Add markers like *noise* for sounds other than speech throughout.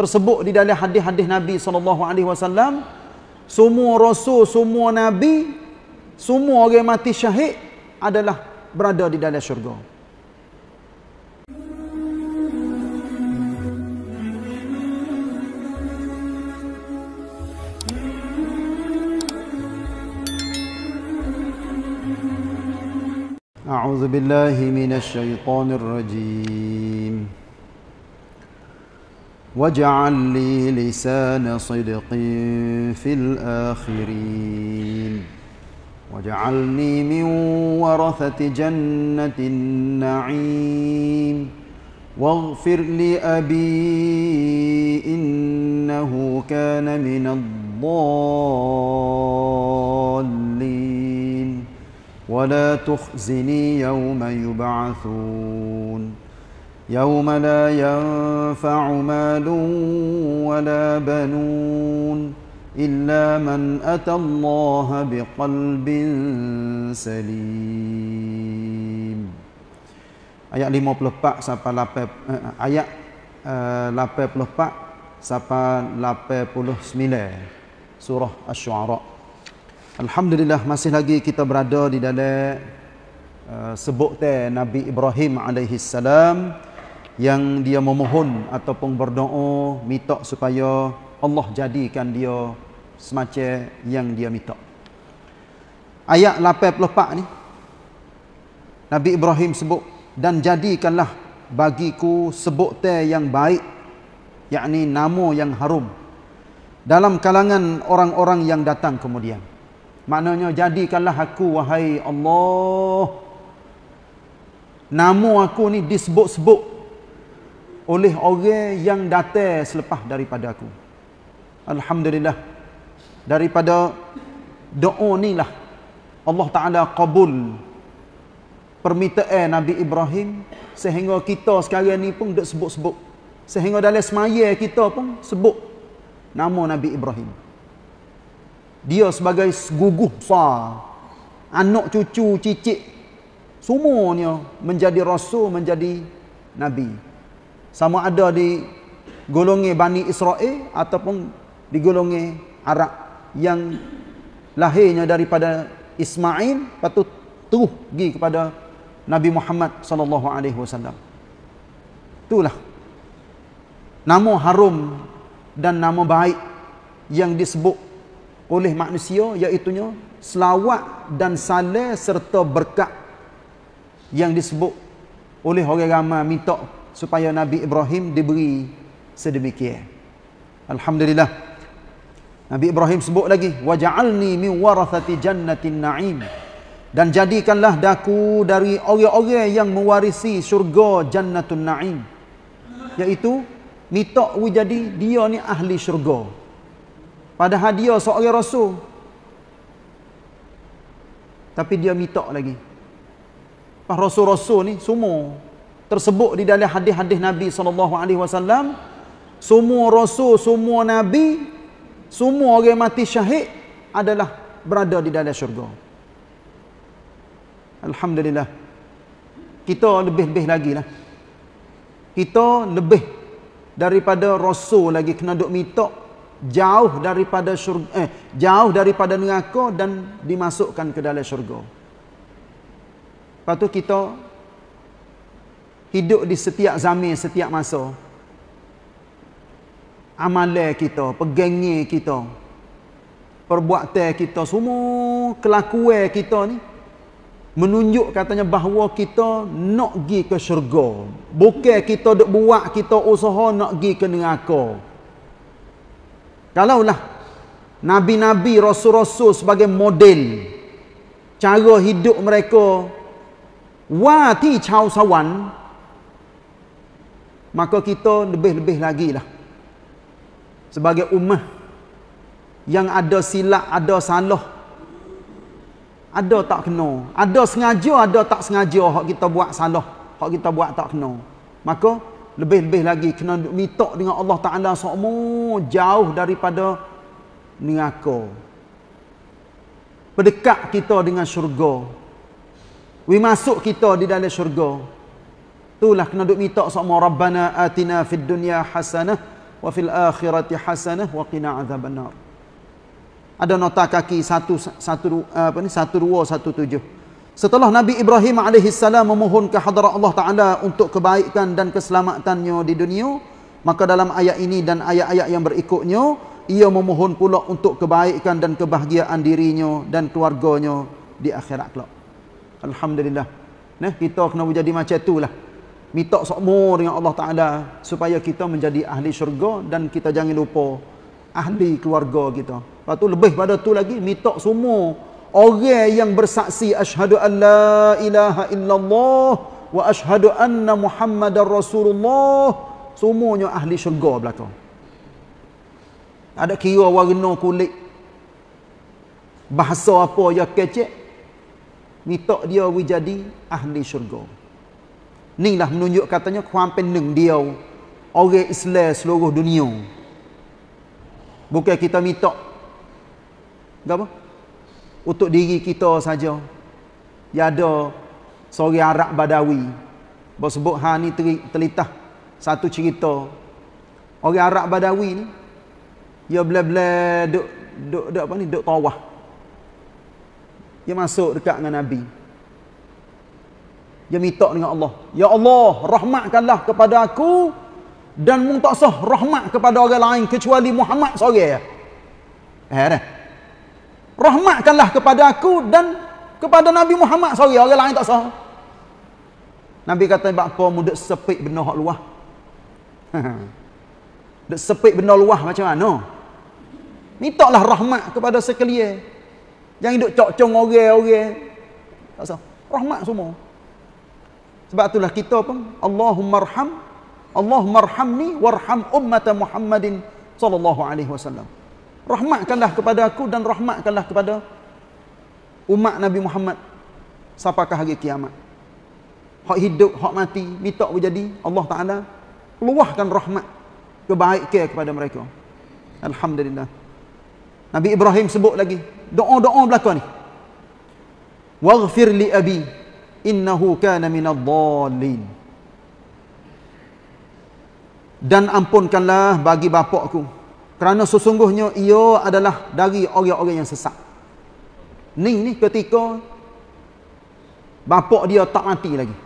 tersebut di dalam hadis-hadis Nabi sallallahu alaihi wasallam semua rasul semua nabi semua orang yang mati syahid adalah berada di dalam syurga A'udzu billahi minasy syaithanir rajim واجعل لي لسان صدق في الآخرين واجعلني من ورثة جنة النعيم واغفر لأبي إنه كان من الضالين ولا تخزني يوم يبعثون يوم لا ينفع مال ولا بنون إلا من أتى الله بقلب سليم Ayat 54 sampai 8 ayat uh, 84 sampai 89 surah asy-syu'ara. Alhamdulillah masih lagi kita berada di dalam uh, teh Nabi Ibrahim alaihi salam yang dia memohon ataupun berdoa minta supaya Allah jadikan dia semacam yang dia minta. Ayat 84 ni Nabi Ibrahim sebut dan jadikanlah bagiku teh yang baik yakni nama yang harum dalam kalangan orang-orang yang datang kemudian. Maknanya jadikanlah aku wahai Allah nama aku ni disebut-sebut oleh orang yang datang selepas daripada aku. Alhamdulillah. Daripada doa ni lah. Allah Ta'ala kabul. Permintaan Nabi Ibrahim. Sehingga kita sekarang ni pun duduk sebut-sebut. Sehingga dalam semaya kita pun sebut. Nama Nabi Ibrahim. Dia sebagai guguh besar. Anak cucu cicit. Semuanya menjadi rasul, menjadi Nabi sama ada di golongan Bani Israel ataupun di golongan Arab yang lahirnya daripada Ismail patut terus pergi kepada Nabi Muhammad sallallahu alaihi wasallam. Itulah nama harum dan nama baik yang disebut oleh manusia iaitu selawat dan salam serta berkat yang disebut oleh orang ramai minta supaya Nabi Ibrahim diberi sedemikian. Alhamdulillah. Nabi Ibrahim sebut lagi, "Waj'alni min warathati jannatin na'im." Dan jadikanlah daku dari orang-orang yang mewarisi syurga Jannatul Na'im. Iaitu minta jadi dia ni ahli syurga. Padahal dia seorang rasul. Tapi dia minta lagi. Pas ah, rasul-rasul ni semua tersebut di dalam hadis-hadis Nabi sallallahu alaihi wasallam semua rasul semua nabi semua orang mati syahid adalah berada di dalam syurga alhamdulillah kita lebih-lebih lagi lah kita lebih daripada rasul lagi kena duk minta jauh daripada syurga eh jauh daripada neraka dan dimasukkan ke dalam syurga patu kita hidup di setiap zaman, setiap masa. Amalan kita, pegangnya kita, perbuatan kita, semua kelakuan kita ni, menunjuk katanya bahawa kita nak pergi ke syurga. Bukan kita duk buat, kita usaha nak pergi ke neraka. Kalau lah, Nabi-Nabi, Rasul-Rasul sebagai model, cara hidup mereka, wati caw sawan, maka kita lebih-lebih lagi lah sebagai umat yang ada silap, ada salah ada tak kena ada sengaja, ada tak sengaja yang kita buat salah yang kita buat tak kena maka lebih-lebih lagi kena minta dengan Allah Ta'ala semua jauh daripada neraka berdekat kita dengan syurga we masuk kita di dalam syurga Itulah kena duk minta sama Rabbana atina fid dunya hasanah wa fil akhirati hasanah wa qina azabannar. Ada nota kaki 1 1 apa ni 1217. Setelah Nabi Ibrahim alaihi salam memohon ke hadrat Allah Taala untuk kebaikan dan keselamatannya di dunia, maka dalam ayat ini dan ayat-ayat yang berikutnya ia memohon pula untuk kebaikan dan kebahagiaan dirinya dan keluarganya di akhirat kelak. Alhamdulillah. Nah, kita kena jadi macam itulah. lah minta seumur dengan Allah Ta'ala supaya kita menjadi ahli syurga dan kita jangan lupa ahli keluarga kita lepas tu lebih pada tu lagi minta semua orang yang bersaksi ashadu an la ilaha illallah wa ashadu anna muhammadan rasulullah semuanya ahli syurga belakang tak ada kira warna kulit bahasa apa yang kecek minta dia jadi ahli syurga lah menunjuk katanya kuam pening dia orang Islam seluruh dunia. Bukan kita minta apa? Untuk diri kita saja. Ya ada seorang Arab Badawi bersebut ha ni telitah satu cerita. Orang Arab Badawi ni dia bla-bla duk duk apa ni duk tawah. Dia masuk dekat dengan Nabi dia minta dengan Allah ya Allah rahmatkanlah kepada aku dan muntasah rahmat kepada orang lain kecuali Muhammad seorang ya eh, eh, rahmatkanlah kepada aku dan kepada Nabi Muhammad seorang orang lain tak sah Nabi kata bapak apa mudak sepit benda hak luah *laughs* dak sepit benda luah macam mana mintaklah rahmat kepada sekalian jangan duk cocong orang-orang tak sah rahmat semua sebab itulah kita pun Allahumma arham Allahumma arhamni warham ummata Muhammadin sallallahu alaihi wasallam. Rahmatkanlah kepada aku dan rahmatkanlah kepada umat Nabi Muhammad sampai hari kiamat. Hak hidup, hak mati, minta jadi. Allah Taala luahkan rahmat kebaikan kepada mereka. Alhamdulillah. Nabi Ibrahim sebut lagi, doa-doa belaka ni. Waghfir li abi innahu kana minad dallin dan ampunkanlah bagi bapakku kerana sesungguhnya ia adalah dari orang-orang yang sesat ni ni ketika bapak dia tak mati lagi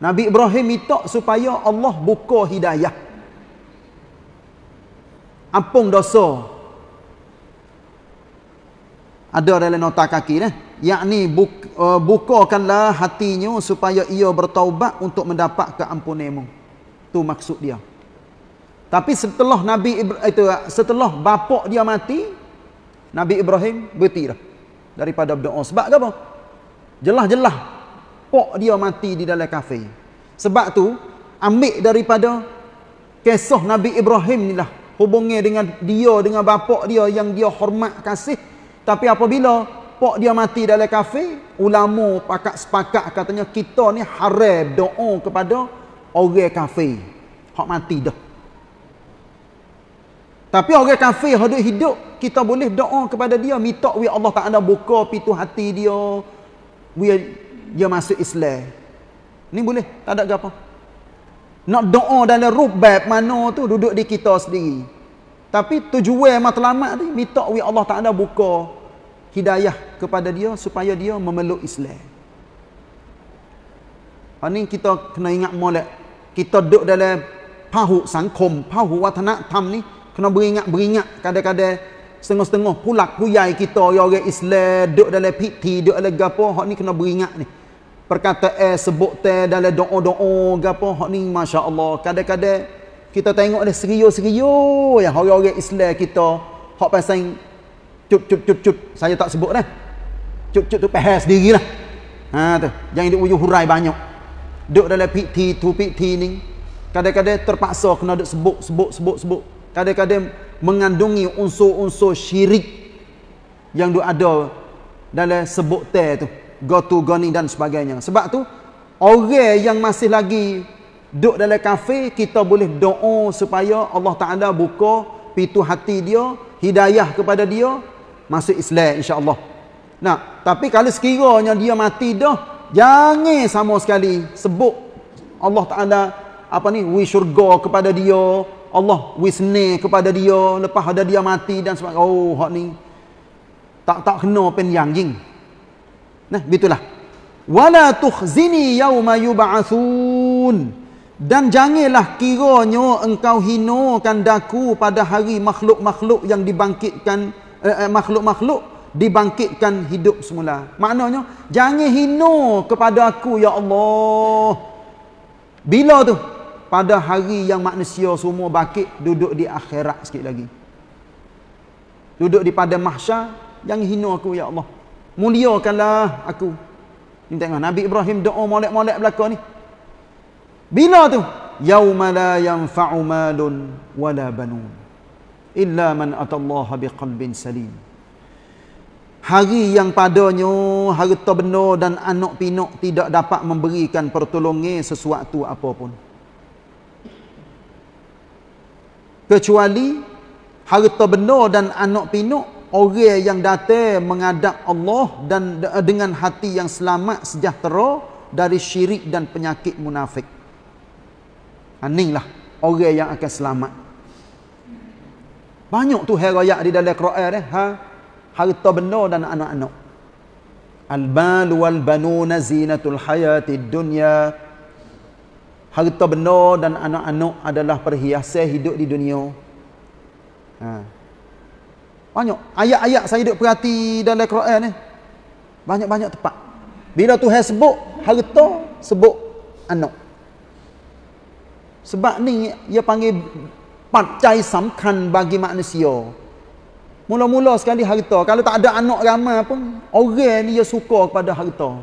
Nabi Ibrahim minta supaya Allah buka hidayah ampun dosa ada dalam nota kaki dah eh? yakni buk, uh, bukakanlah hatinya supaya ia bertaubat untuk mendapat keampunanmu. Tu maksud dia. Tapi setelah Nabi eh, itu setelah bapak dia mati, Nabi Ibrahim bertirah daripada berdoa. Sebab apa? Jelah-jelah pok dia mati di dalam kafe. Sebab tu ambil daripada kisah Nabi Ibrahim ni lah hubungnya dengan dia dengan bapak dia yang dia hormat kasih tapi apabila pak dia mati dalam kafe, ulama pakak sepakat katanya kita ni haram doa kepada orang kafe. Hak mati dah. Tapi orang kafe hidup hidup, kita boleh doa kepada dia minta we Allah Taala buka pintu hati dia. We dia masuk Islam. Ni boleh, tak ada apa. Nak doa dalam rubab mana tu duduk di kita sendiri. Tapi tujuan matlamat ni minta we Allah Taala buka hidayah kepada dia supaya dia memeluk Islam. Ini ha, kita kena ingat molek. Kita duduk dalam pahu sangkom, pahu tam ni. Kena beringat-beringat kadang-kadang setengah-setengah pulak puyai kita ya orang Islam duduk dalam piti, duduk dalam gapo. Hak ni kena beringat ni. Perkata eh, sebut teh dalam doa-doa gapo. Hak ni Masya Allah. Kadang-kadang kita tengok dia serius-serius yang orang-orang Islam kita. Hak pasang cup cup cup cup saya tak sebut dah cup cup tu peha sendirilah ha tu jangan duk hurai banyak duk dalam PT tu PT ni kadang-kadang terpaksa kena duk sebut sebut sebut sebut kadang-kadang mengandungi unsur-unsur syirik yang duk ada dalam sebut teh tu go to goni dan sebagainya sebab tu orang yang masih lagi duduk dalam kafe kita boleh doa supaya Allah Ta'ala buka pintu hati dia hidayah kepada dia masuk Islam insya-Allah. Nah, tapi kalau sekiranya dia mati dah, jangan sama sekali sebut Allah Taala apa ni, wish syurga kepada dia, Allah wish ni kepada dia lepas ada dia mati dan sebagainya. Oh, hak ni tak tak kena penyangging. Nah, gitulah. Wala tukhzini yauma yub'atsun. Dan janganlah kiranya engkau hinakan daku pada hari makhluk-makhluk yang dibangkitkan. Eh, eh, makhluk-makhluk dibangkitkan hidup semula. Maknanya jangan hino kepada aku ya Allah. Bila tu? Pada hari yang manusia semua bangkit duduk di akhirat sikit lagi. Duduk di pada mahsyar jangan hino aku ya Allah. Muliakanlah aku. Ni tengok Nabi Ibrahim doa molek-molek belaka ni. Bila tu? Yauma la yanfa'u malun wala banun illa man atallaha biqalbin salim hari yang padanya harta benda dan anak pinak tidak dapat memberikan pertolongan sesuatu apapun kecuali harta benda dan anak pinak orang yang datang menghadap Allah dan eh, dengan hati yang selamat sejahtera dari syirik dan penyakit munafik aninglah ha, orang yang akan selamat banyak tu heraya di dalam Quran dia. Eh. Ha? Harta benda dan anak-anak. Al-bal wal-banuna zinatul hayati dunia, Harta benda dan anak-anak adalah perhiasan hidup di dunia. Ha. Banyak. Ayat-ayat saya duduk perhati dalam Quran ni. Eh. Banyak-banyak tepat. Bila tu saya sebut harta, sebut anak. Sebab ni, dia panggil Pancai samkan bagi manusia. Mula-mula sekali harta. Kalau tak ada anak ramai pun, orang dia suka kepada harta.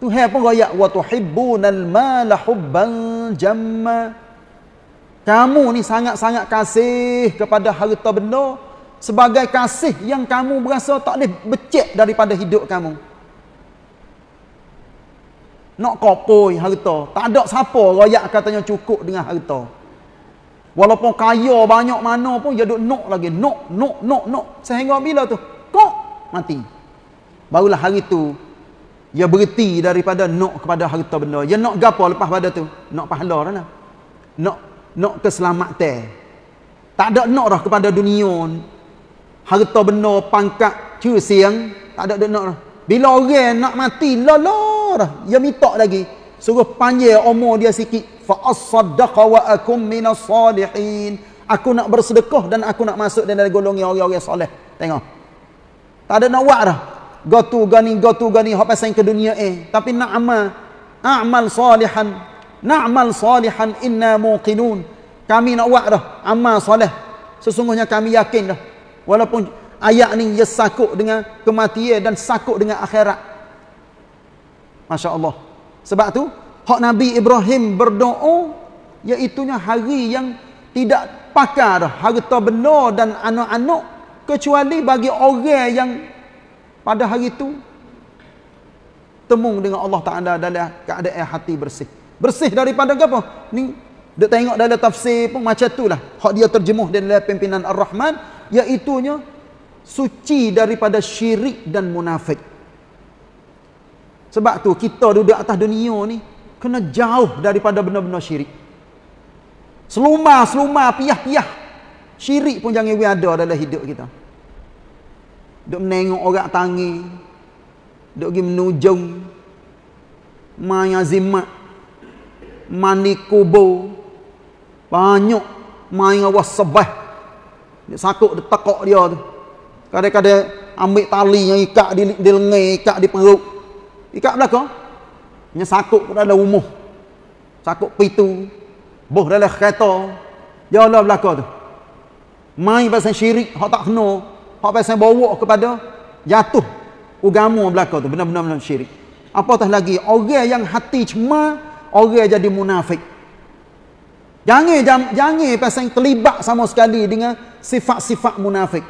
Tuhan pun kaya, وَتُحِبُّونَ الْمَالَ حُبَّنْ جَمَّ Kamu ni sangat-sangat kasih kepada harta benda sebagai kasih yang kamu berasa tak boleh becek daripada hidup kamu. Nak kopoi harta. Tak ada siapa rakyat katanya cukup dengan harta. Walaupun kaya banyak mana pun dia duk nok lagi, nok nok nok nok sehingga bila tu? Kok mati. Barulah hari tu dia berhenti daripada nok kepada harta benda. Dia nok gapo lepas pada tu? Nok pahala dah nah. Nok nok keselamatan. Tak ada nok dah kepada dunia. Harta benda, pangkat, cuci siang, tak ada nok dah. Bila orang nak mati, lolor dah. Dia minta lagi suruh panjang umur dia sikit fa as-saddaqa wa akum minas salihin aku nak bersedekah dan aku nak masuk dalam golongan orang-orang soleh tengok tak ada nak buat dah go to gani go to gani hop pasal ke dunia eh tapi nak amal amal salihan na'mal salihan inna muqinun kami nak buat dah amal soleh sesungguhnya kami yakin dah walaupun ayat ni ia dengan kematian dan sakuk dengan akhirat Masya Allah sebab tu, hak Nabi Ibrahim berdoa, iaitunya hari yang tidak pakar dah. Hari dan anak-anak, kecuali bagi orang yang pada hari itu, temung dengan Allah Ta'ala dalam keadaan hati bersih. Bersih daripada apa? Ni, dia tengok dalam tafsir pun macam lah, Hak dia terjemuh dalam pimpinan Ar-Rahman, iaitunya, suci daripada syirik dan munafik. Sebab tu kita duduk atas dunia ni kena jauh daripada benda-benda syirik. Seluma-seluma piah-piah syirik pun jangan wei ada dalam hidup kita. Duk menengok orang tangi. Duk pergi menujung. Main azimat. Banyak main awas sebah. Dia sakuk dia tekok dia tu. Kadang-kadang ambil tali yang ikat di, di lengan, ikat di perut. Ikat belakang. Dia sakut ke dalam rumah. Sakut pitu. Boh dalam kereta. Ya Allah belakang tu. Main pasal syirik. Hak tak kena. Hak pasal bawa kepada. Jatuh. Ugamu belakang tu. Benar-benar syirik. Apatah lagi. Orang yang hati cuma. Orang jadi munafik. Jangan jangan pasal terlibat sama sekali dengan sifat-sifat munafik.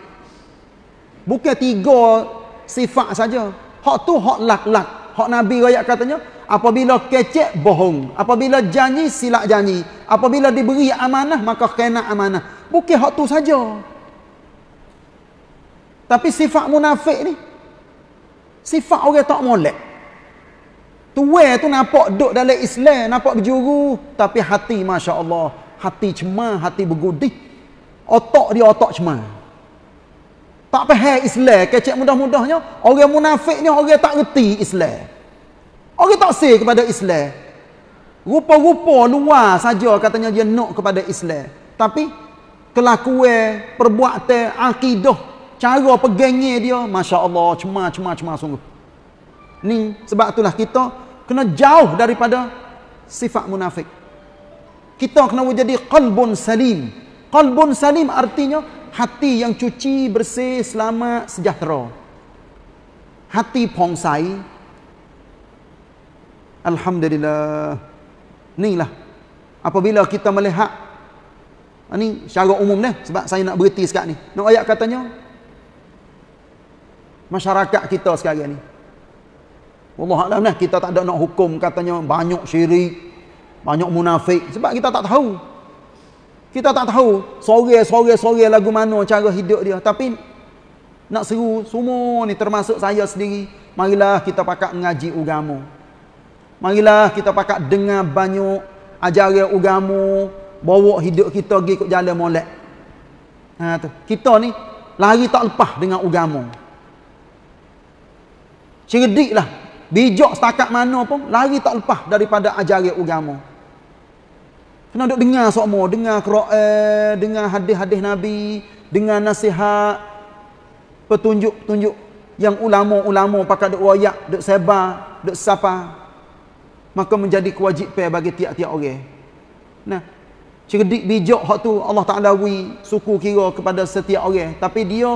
Bukan tiga sifat saja. Hak tu hak lak-lak. Hak Nabi royak katanya, apabila kecek, bohong. Apabila janji, silap janji. Apabila diberi amanah, maka kena amanah. Bukan hak tu saja. Tapi sifat munafik ni, sifat orang tak molek. Tua tu nampak duduk dalam Islam, nampak berjuru. Tapi hati, Masya Allah, hati cemah, hati bergudih. Otak dia otak cemah. Tak faham Islam, kecek mudah-mudahnya. Orang munafiknya orang tak reti Islam. Orang tak sih kepada Islam. Rupa-rupa luar saja katanya dia nak kepada Islam. Tapi kelakuan, perbuatan, akidah, cara pegangnya dia, Masya Allah, cema-cema-cema sungguh. Ni sebab itulah kita kena jauh daripada sifat munafik. Kita kena jadi qalbun salim. Qalbun salim artinya hati yang cuci, bersih, selama sejahtera. Hati pongsai. Alhamdulillah. ni lah. Apabila kita melihat. Ah, ni secara umum dah. Sebab saya nak berhenti sekarang ni. Nak ayat katanya. Masyarakat kita sekarang ni. Allah Allah dah. Kita tak ada nak hukum katanya. Banyak syirik. Banyak munafik. Sebab kita Tak tahu. Kita tak tahu sore-sore-sore lagu mana cara hidup dia. Tapi nak seru semua ni termasuk saya sendiri. Marilah kita pakak mengaji ugamu. Marilah kita pakak dengar banyak ajaran ugamu. Bawa hidup kita pergi ke jalan molek. Ha, tu. Kita ni lari tak lepas dengan ugamu. Cerdiklah. Bijak setakat mana pun lari tak lepas daripada ajaran ugamu. Kena duduk dengar semua. Dengar Quran, dengar hadis-hadis Nabi, dengar nasihat, petunjuk-petunjuk yang ulama-ulama pakai duk wayak, duk sebar, duk sapa. Maka menjadi kewajipan bagi tiap-tiap orang. Nah, cerdik bijak hak tu Allah Taala wi suku kira kepada setiap orang, tapi dia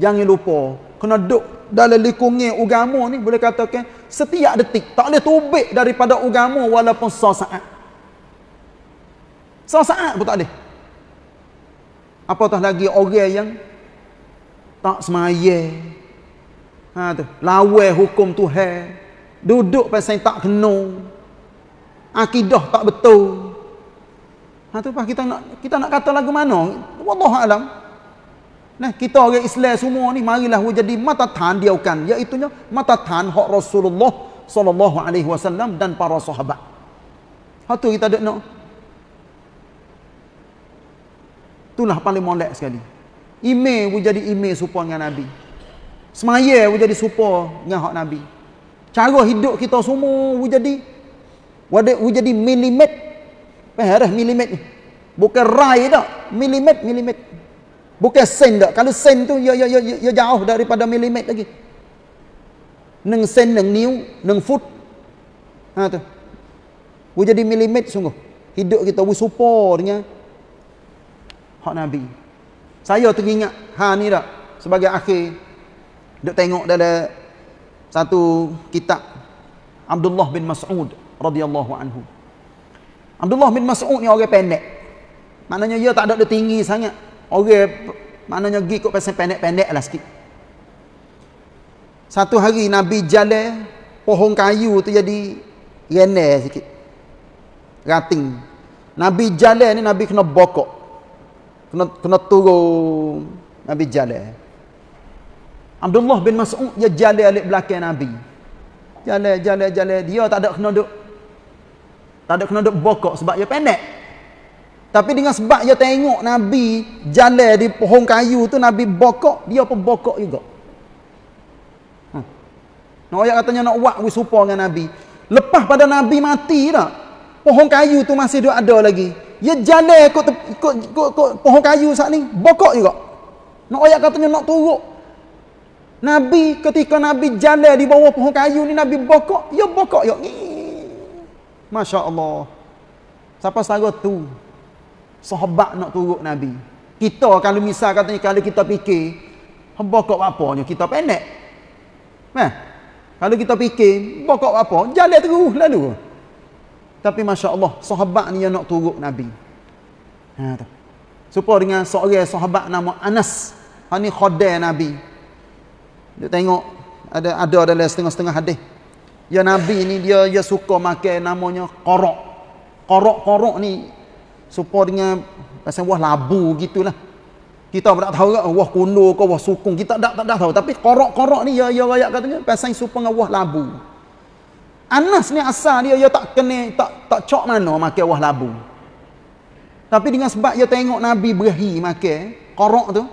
jangan lupa kena duk dalam lingkungan ugamu ni boleh katakan setiap detik tak boleh tobek daripada ugamu walaupun sesaat. Salah saat pun tak boleh. Apatah lagi orang yang tak semaya. Ha, tu. Lawa hukum Tuhan. Duduk pasal tak kena. Akidah tak betul. Ha, tu, kita nak kita nak kata lagu mana? Wallah alam. Nah, kita orang Islam semua ni marilah we jadi mata tan kan? iaitu nya mata tan hak Rasulullah sallallahu alaihi wasallam dan para sahabat. Ha tu kita ada nak Itulah paling molek sekali. Ime, pun jadi imeh supa dengan Nabi. Semaya pun jadi supa dengan hak Nabi. Cara hidup kita semua pun jadi. Pun jadi milimet. Perah milimet ni. Bukan rai tak. Milimet, milimet. Bukan sen tak. Kalau sen tu, ya, ya, ya, ya jauh daripada milimet lagi. Neng sen, neng niu, neng foot. Ha tu. Pun jadi milimet sungguh. Hidup kita pun supa dengan hak Nabi. Saya teringat ha ni dak sebagai akhir duk tengok dalam satu kitab Abdullah bin Mas'ud radhiyallahu anhu. Abdullah bin Mas'ud ni orang pendek. Maknanya dia tak ada dia tinggi sangat. Orang maknanya gi kok pasal pendek-pendek lah sikit. Satu hari Nabi jalan pohon kayu tu jadi renel sikit. Rating. Nabi jalan ni Nabi kena bokok kena kena turun Nabi jalan Abdullah bin Mas'ud dia jalan alik belakang Nabi jalan jalan jalan dia tak ada kena duduk tak ada kena duduk bokok sebab dia pendek tapi dengan sebab dia tengok Nabi jalan di pohon kayu tu Nabi bokok dia pun bokok juga hmm. Nak no, ayat katanya nak wak wis dengan Nabi lepas pada Nabi mati tak pohon kayu tu masih duduk ada lagi ia jalan ikut, ikut, ikut, ikut pohon kayu saat ni bokok juga nak ayat katanya nak turut Nabi ketika Nabi jalan di bawah pohon kayu ni Nabi bokok ya bokok ya Masya Allah siapa sara tu sahabat nak turut Nabi kita kalau misal katanya kalau kita fikir bokok apa ni kita penek. nah, kalau kita fikir bokok apa jalan terus lalu lalu tapi Masya Allah, sahabat ni yang nak turut Nabi. Ha, tu. Supaya dengan seorang sahabat nama Anas. Ini ha, khadir Nabi. Dia tengok, ada ada dalam setengah-setengah hadis. Ya Nabi ni, dia dia suka makan namanya korok. Korok-korok ni, supaya dengan, pasal wah labu gitulah. Kita tak tahu lah, ke, wah kundur ke, wah sukung. Kita tak, tak, tak tahu. Tapi korok-korok ni, ya, ya rakyat katanya, pasal supaya dengan wah labu. Anas ni asal dia, dia tak kena, tak tak cok mana makan wah labu. Tapi dengan sebab dia tengok Nabi berhi makan, korok tu,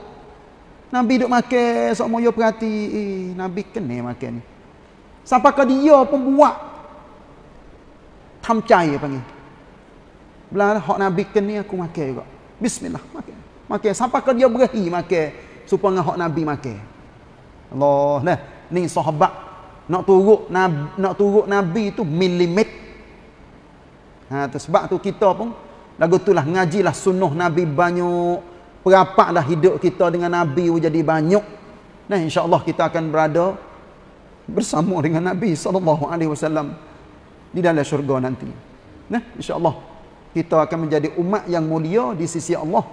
Nabi duk makan, semua dia perhati, eh, Nabi kena makan ni. Sampakah dia pun buat, tamcai dia panggil. Belah lah, hak Nabi kena aku makan juga. Bismillah, makan. Makan, sampakah dia berhi makan, supaya hak Nabi makan. Allah, nah, ni sahabat nak turut nabi, nak turut nabi tu milimet ha sebab tu kita pun lagu tulah ngajilah sunnah nabi banyak perapaklah hidup kita dengan nabi jadi banyak Nah insya Allah kita akan berada bersama dengan nabi sallallahu alaihi wasallam di dalam syurga nanti nah insya Allah kita akan menjadi umat yang mulia di sisi Allah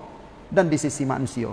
dan di sisi manusia